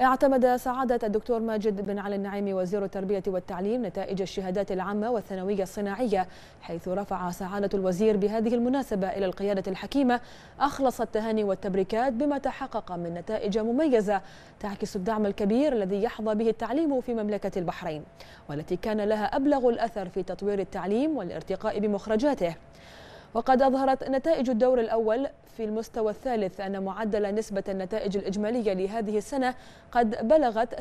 اعتمد سعادة الدكتور ماجد بن علي النعيمي وزير التربية والتعليم نتائج الشهادات العامة والثانوية الصناعية حيث رفع سعادة الوزير بهذه المناسبة إلى القيادة الحكيمة أخلص التهاني والتبريكات بما تحقق من نتائج مميزة تعكس الدعم الكبير الذي يحظى به التعليم في مملكة البحرين والتي كان لها أبلغ الأثر في تطوير التعليم والارتقاء بمخرجاته وقد أظهرت نتائج الدور الأول في المستوى الثالث أن معدل نسبة النتائج الإجمالية لهذه السنة قد بلغت 93.4%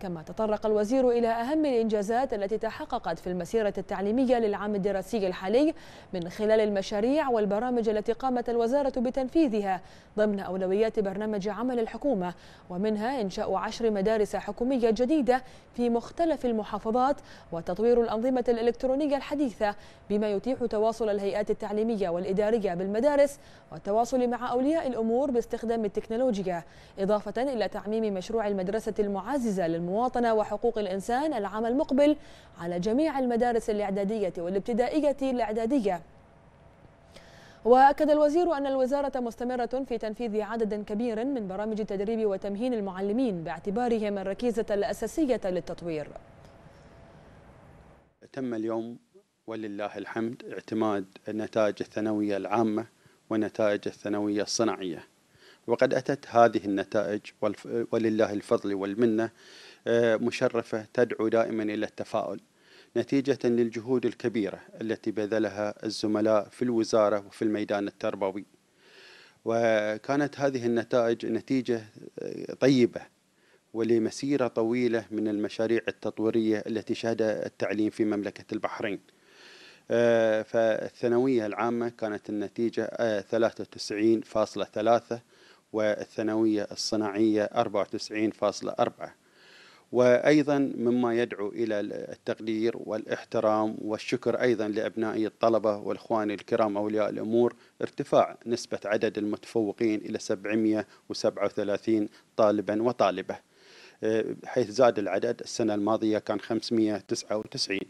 كما تطرق الوزير إلى أهم الإنجازات التي تحققت في المسيرة التعليمية للعام الدراسي الحالي من خلال المشاريع والبرامج التي قامت الوزارة بتنفيذها ضمن أولويات برنامج عمل الحكومة ومنها إنشاء عشر مدارس حكومية جديدة في مختلف المحافظات وتطوير الأنظمة الإلكترونية الحديثة بما يتيح تواصل الهيئات التعليمية والإدارية بالمدارس والتواصل مع أولياء الأمور باستخدام التكنولوجيا إضافة إلى تعميم مشروع المدرسة المعززة للمواطنة وحقوق الإنسان العام المقبل على جميع المدارس الإعدادية والابتدائية الإعدادية وأكد الوزير أن الوزارة مستمرة في تنفيذ عدد كبير من برامج تدريب وتمهين المعلمين باعتبارهم الركيزة الأساسية للتطوير تم اليوم ولله الحمد اعتماد نتائج الثانوية العامة ونتائج الثانوية الصناعية وقد أتت هذه النتائج ولله الفضل والمنة آه، مشرفة تدعو دائما إلى التفاؤل نتيجة للجهود الكبيرة التي بذلها الزملاء في الوزارة وفي الميدان التربوي وكانت هذه النتائج نتيجة آه، طيبة ولمسيرة طويلة من المشاريع التطويرية التي شهدها التعليم في مملكة البحرين آه، فالثانوية العامة كانت النتيجة 93.3 آه، والثانوية الصناعية 94.4 وأيضا مما يدعو إلى التقدير والاحترام والشكر أيضا لأبنائي الطلبة والإخوان الكرام أولياء الأمور ارتفاع نسبة عدد المتفوقين إلى 737 طالبا وطالبة آه، حيث زاد العدد السنة الماضية كان 599